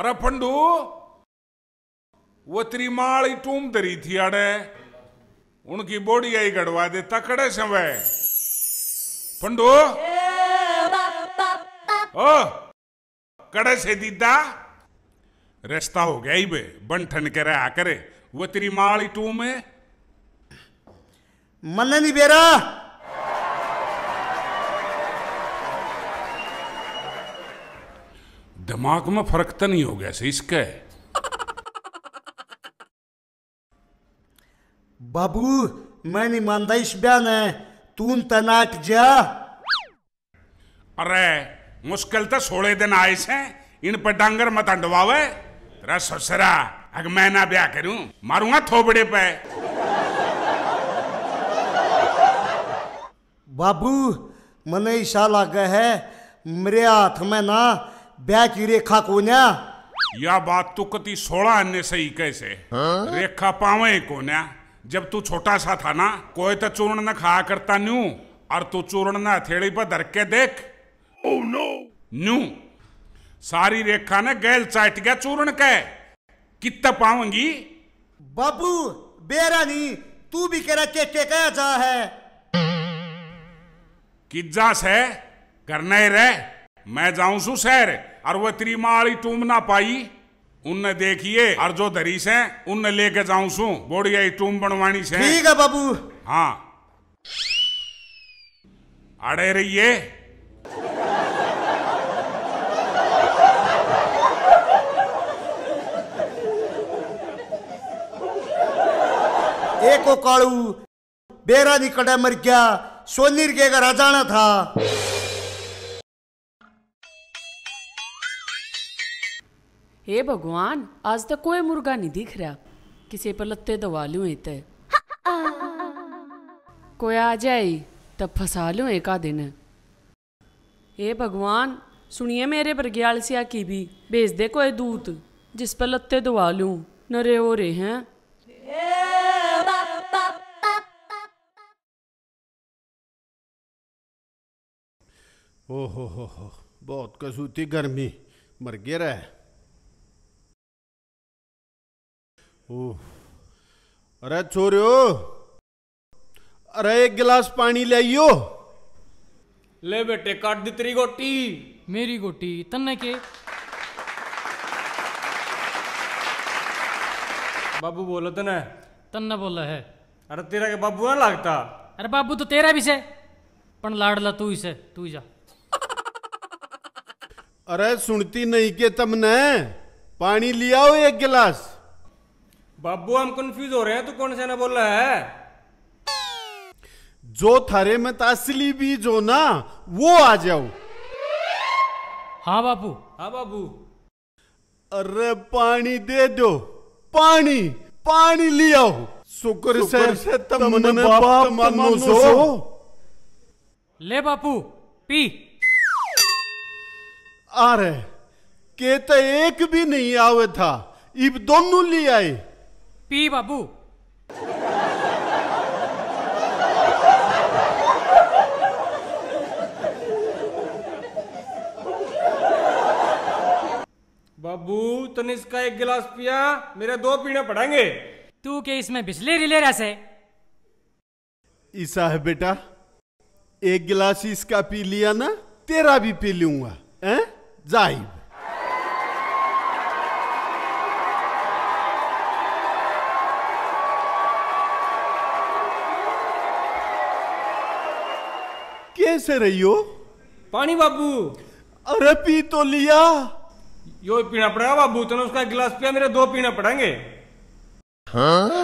ಅರ ಪಂಡು ಓಿ ಬೋಡಿಯ ಗಡವಾ ದಂಡು ಕಡೆ ದೀಟಾ रिश्ता हो गया ही बे बन ठन के रहा करे वो तेरी माली टू में मन नहीं बेरा दिमाग में फर्क तो नहीं हो गया से इसके बाबू मैं नहीं मानता इस बयान है तू तनाट जा अरे मुश्किल तो सोलह दिन आए से इन पर डांगर मत अंडवावे तेरा ससरा अग मैं ना ब्याह करूं मारूंगा थोबड़े पे बाबू मने ईशा लाग है मेरे हाथ में ना ब्याह की रेखा को ना या बात तू कति सोलह अन्य सही कैसे हा? रेखा पावे को ना जब तू छोटा सा था ना कोई तो चूर्ण न खा करता न्यू और तू चूर्ण न थेड़ी पर धर के देख oh, no. न्यू सारी रेखा ने गैल चाट गया चूर्ण कह कितना पाऊंगी बाबू बेरा नहीं तू भी कह रहा के कह जा है कि है करना ही रे मैं जाऊं सु शहर और वह त्रिमाली टूम ना पाई उनने देखिए और जो धरी से उन लेके जाऊं सु बोड़िया टूम बनवानी से ठीक है बाबू हाँ अड़े रहिए एको कालू बेरा निकटे मर गया सोनीर के घर जाना था हे भगवान आज तक कोई मुर्गा नहीं दिख रहा किसी पर लत्ते दबा लू इतने कोई आ जाए तब फसा लू एक दिन हे भगवान सुनिए मेरे बरग्यालसिया की भी भेज दे कोई दूत जिस पर लत्ते दबा लू नरे हो रहे हैं ओ हो हो हो बहुत कसूती गर्मी मर गिरा है ओह अरे छोरियो अरे एक गिलास पानी ले आइयो ले बेटे काट दी तेरी गोटी मेरी गोटी तन्ने के बाबू बोलो तने तन्ने बोला है अरे तेरा के बाबू है लगता अरे बाबू तो तेरा भी से पर लाडला तू ही से तू ही जा अरे सुनती नहीं के तुमने पानी लिया हो एक गिलास बाबू हम कंफ्यूज हो रहे हैं तू तो कौन से ना बोल रहा है जो थारे में तो असली बीज हो ना वो आ जाओ हाँ बाबू हाँ बाबू अरे पानी दे दो पानी पानी लिया हो शुक्र से, से तमने बाप, बाप, बाप, ले बापू पी आ रहे के तो एक भी नहीं आवे था इब दोनों ले आए पी बाबू बाबू तने इसका एक गिलास पिया मेरे दो पीने पड़ेंगे तू के इसमें बिजली रिले रहसे ईसा है बेटा एक गिलास इसका पी लिया ना तेरा भी पी लूंगा हैं? Zaib. कैसे रही हो पानी बाबू अरे पी तो लिया यो पीना पड़ेगा बाबू तुमने उसका गिलास पिया मेरे दो पीना पड़ेंगे हाँ?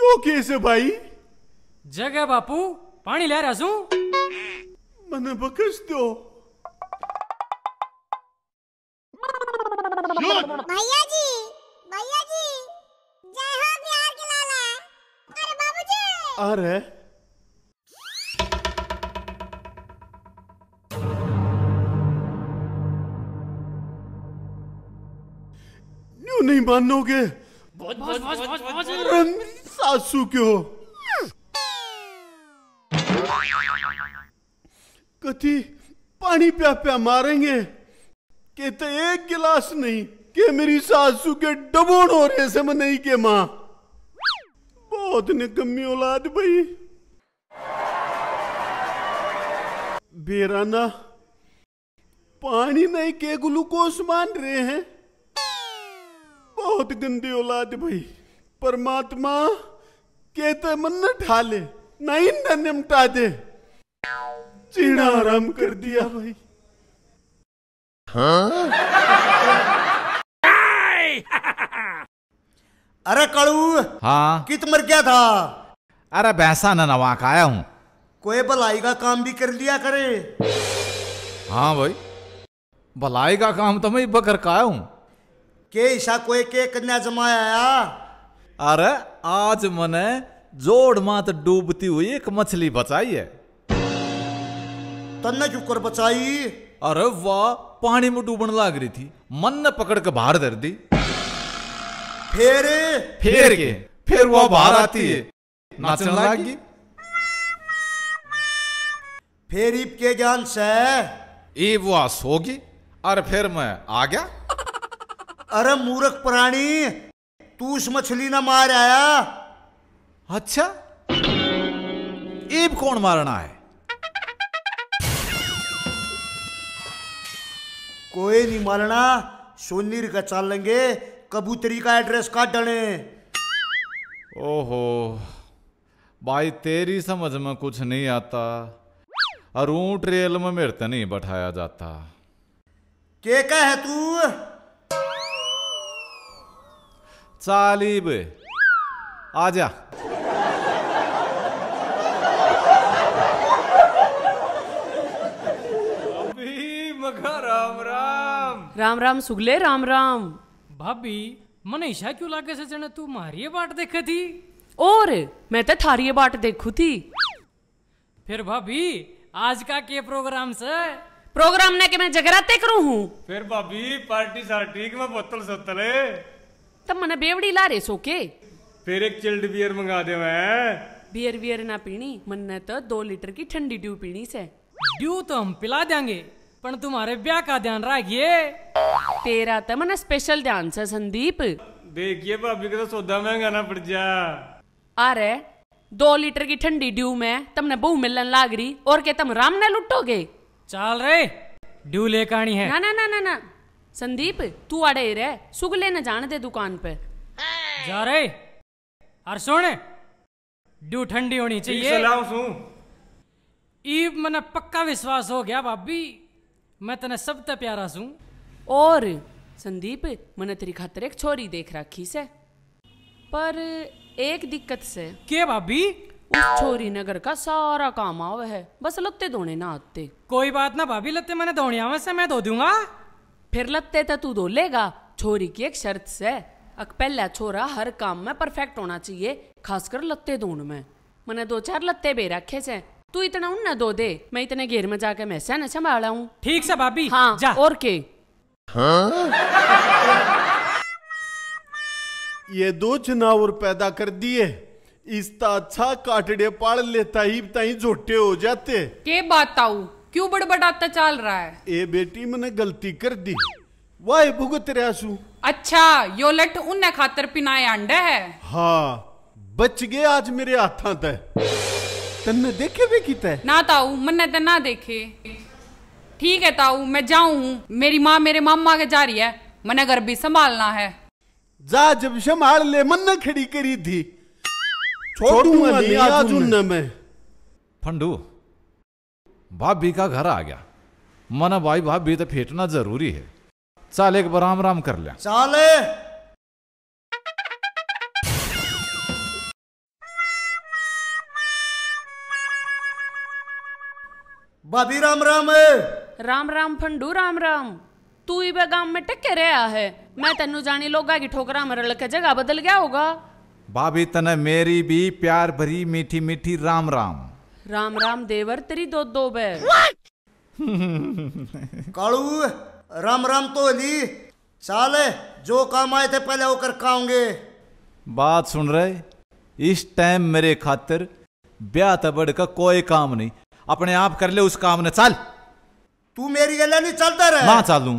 यो कैसे भाई जगह बापू पानी ले रहा हूं મને બકશ દો ભયાજી ભયાજી જય હો પ્યાર કે લાલા અરે बाबूजी અરે નુ નહી માનનો કે બહુત બહુત બહુત સાસુ કે कति पानी प्या प्या मारेंगे के तो एक गिलास नहीं के मेरी सासू के डबोन हो रहे से नहीं के माँ बहुत निकम्मी औलाद भाई बेराना पानी नहीं के ग्लूकोस मान रहे हैं बहुत गंदी औलाद भाई परमात्मा के तो मन न ठाले नहीं न निमटा दे जीना आराम कर दिया भाई हाँ? अरे कड़ू हाँ कित मर गया था अरे बैसा न नवा आया हूँ कोई भलाई का काम भी कर लिया करे हाँ भाई भलाई का काम तो मैं बकर आया हूँ के ईशा कोई के कन्या जमाया अरे आज मने जोड़ मात डूबती हुई एक मछली बचाई है तन्ना क्यों कर बचाई अरे वाह पानी में डूबने लाग रही थी मन ने पकड़ के बाहर धर दी फेरे फेर के फिर वह बाहर आती है नाचने फिर फेर के ज्ञान से ये वह सोगी अरे फिर मैं आ गया अरे मूरख प्राणी तू इस मछली ना मार आया अच्छा इब कौन मारना है कोई नहीं मारना सोनीर का चाल लेंगे कबूतरी का एड्रेस काट डाले ओहो भाई तेरी समझ में कुछ नहीं आता और ऊंट रेल में मेरे तो नहीं बैठाया जाता के कह है तू चालीब आ जा राम राम सुगले राम राम भाभी मन ईशा क्यों लागे से जने तू मारिए बाट देखे थी और मैं तो थारिए बाट देखू थी फिर भाभी आज का के प्रोग्राम से प्रोग्राम ने के मैं जगराते करू हूं फिर भाभी पार्टी सार्टी के मैं बोतल सोतले तब मने बेवड़ी ला रे सोके फिर एक चिल्ड बियर मंगा दे मैं बियर बियर ना पीनी मन ने तो दो लीटर की ठंडी ड्यू पीनी से ड्यू तो हम पिला देंगे पण तुम्हारे ब्याह का ध्यान रखिए तेरा तो मैंने स्पेशल ध्यान से संदीप देखिए भाभी का तो सौदा महंगा ना पड़ जा अरे दो लीटर की ठंडी ड्यू में तुमने बहु मिलन लाग रही और के तुम राम ने लुटोगे चल रे ड्यू लेकर आनी है ना ना ना ना ना संदीप तू आड़े रे सुगले न जान दे दुकान पे जा रे और सुन ड्यू ठंडी होनी चाहिए ई मैंने पक्का विश्वास हो गया भाभी मैं तने सब ते प्यारा सू और संदीप मैंने तेरी खातर एक छोरी देख रखी से पर एक दिक्कत से के भाभी उस छोरी नगर का सारा काम आवे है बस लत्ते धोने ना आते कोई बात ना भाभी लत्ते मैंने धोने आवे से मैं धो दूंगा फिर लत्ते तो तू धो लेगा छोरी की एक शर्त से अक पहला छोरा हर काम में परफेक्ट होना चाहिए खासकर लत्ते धोने में मैंने दो चार लत्ते बे रखे से तू इतना उन न दो दे मैं इतने घेर में जाके मैसा न संभाला हूँ ठीक सा भाभी हाँ जा और के हाँ? ये दो जनावर पैदा कर दिए इस अच्छा काटड़े पाड़ लेता ही ताई झोटे हो जाते के बात आऊ क्यों बड़बड़ाता चल रहा है ए बेटी मैंने गलती कर दी वाह भुगत रहा अच्छा यो लट उन्हें खातर पिनाए अंडा है हाँ बच गए आज मेरे हाथा तय तन्ने देखे भी किते ना ताऊ मन्ने ते ना देखे ठीक है ताऊ मैं जाऊं मेरी माँ मेरे मामा के जा रही है मन्ने घर भी संभालना है जा जब संभाल ले मन्ने खड़ी करी थी छोड़ूंगा नहीं आज उनने मैं फंडू भाभी का घर आ गया मना भाई भाभी तो फेटना जरूरी है चाल एक बार राम राम कर लिया चाले भाभी राम राम है राम राम फंडू राम राम तू इबे गांव में टक्के रहा है मैं तेनू जानी लोगा की ठोकरा में रल के जगह बदल गया होगा भाभी तने मेरी भी प्यार भरी मीठी मीठी राम राम राम राम देवर तेरी दो दो बे कालू राम राम तो ली चाल जो काम आए थे पहले होकर खाऊंगे बात सुन रहे इस टाइम मेरे खातिर ब्याह तबड़ का कोई काम नहीं अपने आप कर ले उस काम ने चल तू मेरी गल नहीं चलता रहे ना चालू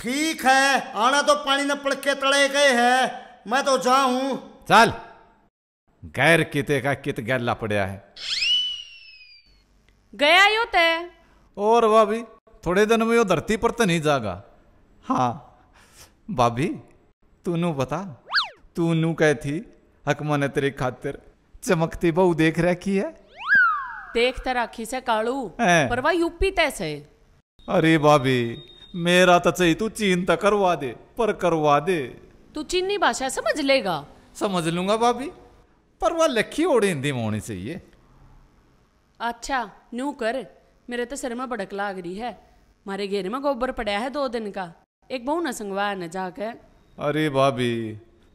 ठीक है आना तो पानी न पड़के तड़े गए है मैं तो जाऊं चल गैर किते का कित गैला पड़ा है गया यो ते और भाभी थोड़े दिन में यो धरती पर तो नहीं जागा हाँ भाभी तू नू बता तू नू कह थी हकमा ने तेरी खातिर चमकती बहू देख रखी है देखते राखी से काळू परवा युपी तैसे अरे बाबी मेरा तसे तो तू चीन तक तो करवा दे पर करवा दे तू चीनी भाषा समझ लेगा समझ लूंगा भाभी पर वह लिखी और हिंदी में होनी चाहिए अच्छा न्यू कर मेरे तो सिर में भड़क लाग रही है मारे घेरे में गोबर पड़ा है दो दिन का एक बहु न संगवा न जाके अरे भाभी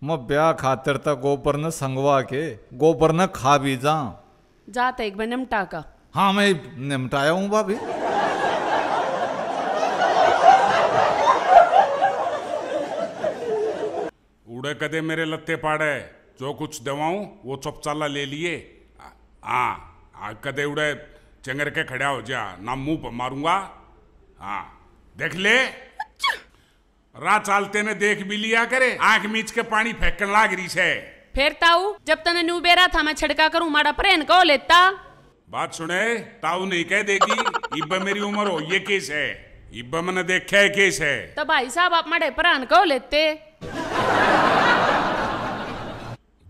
मैं ब्याह खातर तक तो गोबर न संगवा के गोबर न खा भी जा जाता एक बार निमटा का हाँ मैं निमटाया हूँ भाभी उड़े कदे मेरे लत्ते पाड़े जो कुछ दवाऊं वो सब चाला ले लिए हाँ कदे उड़े चंगर के खड़ा हो जा ना मुंह पर मारूंगा हाँ देख ले अच्छा। रात चालते ने देख भी लिया करे आंख मीच के पानी फेंकन लाग रही है फिर ताऊ जब तने न्यू बेरा था मैं छिड़का करूं माड़ा प्रेन को लेता बात सुने ताऊ नहीं कह देगी इब्बा मेरी उम्र हो ये केस है इब्बा मैंने देखा है केस है तो भाई साहब आप माड़े प्रेन को लेते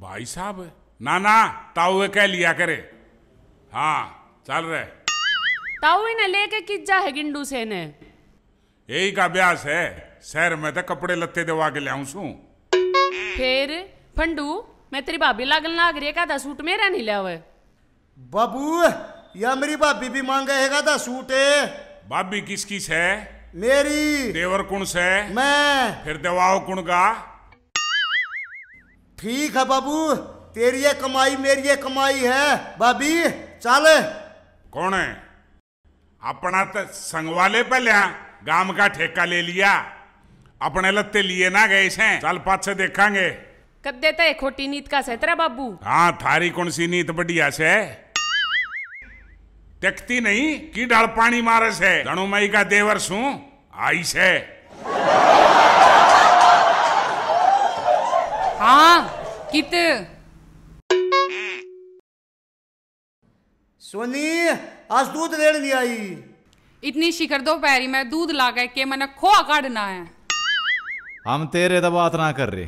भाई साहब ना ना ताऊ कह लिया करे हाँ चल रहे ताऊ ने लेके किस जा है गिंडू से ने यही का ब्यास है शहर में तो कपड़े लत्ते दवा के लिया फिर फंडू मैं तेरी भाभी लागन लाग रही है का सूट मेरा नहीं लिया बाबू या मेरी भाभी भी मांगे है का था सूट भाभी किसकी से मेरी देवर कौन से मैं फिर देवाओ कौन का ठीक है बाबू तेरी ये कमाई मेरी ये कमाई है भाभी चल कौन है अपना तो संगवाले पहले हाँ? गांव का ठेका ले लिया अपने लत्ते लिए ना गए से चल पाछ से देखांगे देता है खोटी नीत का सहतरा बाबू हाँ थारी कौन सी नीत बढ़िया से टेकती नहीं की डाल पानी मारस है मई का देवर सु आई से हाँ कित सोनी आज दूध ले नहीं आई इतनी शिखर पैरी में दूध ला गए के मैंने खोआ काटना है हम तेरे दबात तो ना कर रहे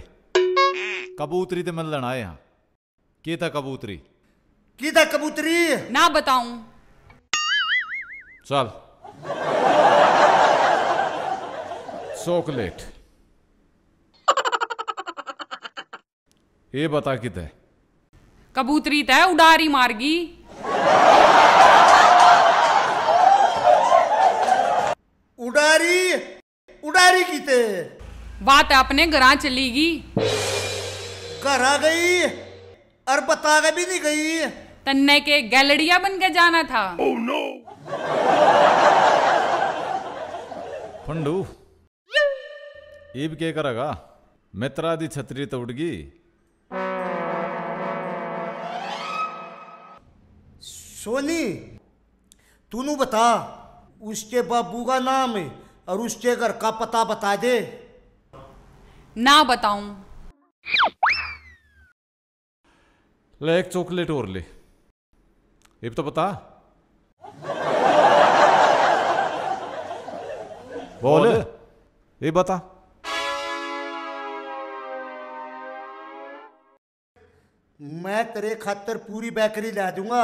कबूतरी ते मिलन आए हाँ की था कबूतरी की था कबूतरी ना बताऊं चल चॉकलेट ये बता कित है कबूतरी तय उड़ारी मारगी उड़ारी उड़ारी किते बात अपने घर चली गई घर आ गई और बता के भी नहीं गई तन्ने के गैलरिया बन के जाना था oh, no. फंडू ईब के करेगा मित्रादि छतरी तो उड़ गई सोनी तूनू बता उसके बाबू का नाम है और उसके घर का पता बता दे ना बताऊं ले एक चॉकलेट और ले ये तो बता बोल ये बता मैं तेरे खातर पूरी बेकरी ला दूंगा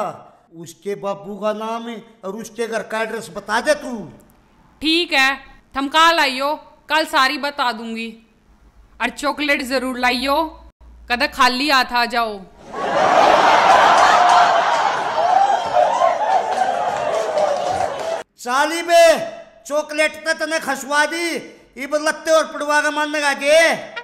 उसके बाबू का नाम है और उसके घर का एड्रेस बता दे तू ठीक है थमका लाइयो कल सारी बता दूंगी और चॉकलेट जरूर लाइयो कदा खाली आता जाओ साली बे चॉकलेट का तने खसवा दी इब लत्ते और पड़वा का मानने का के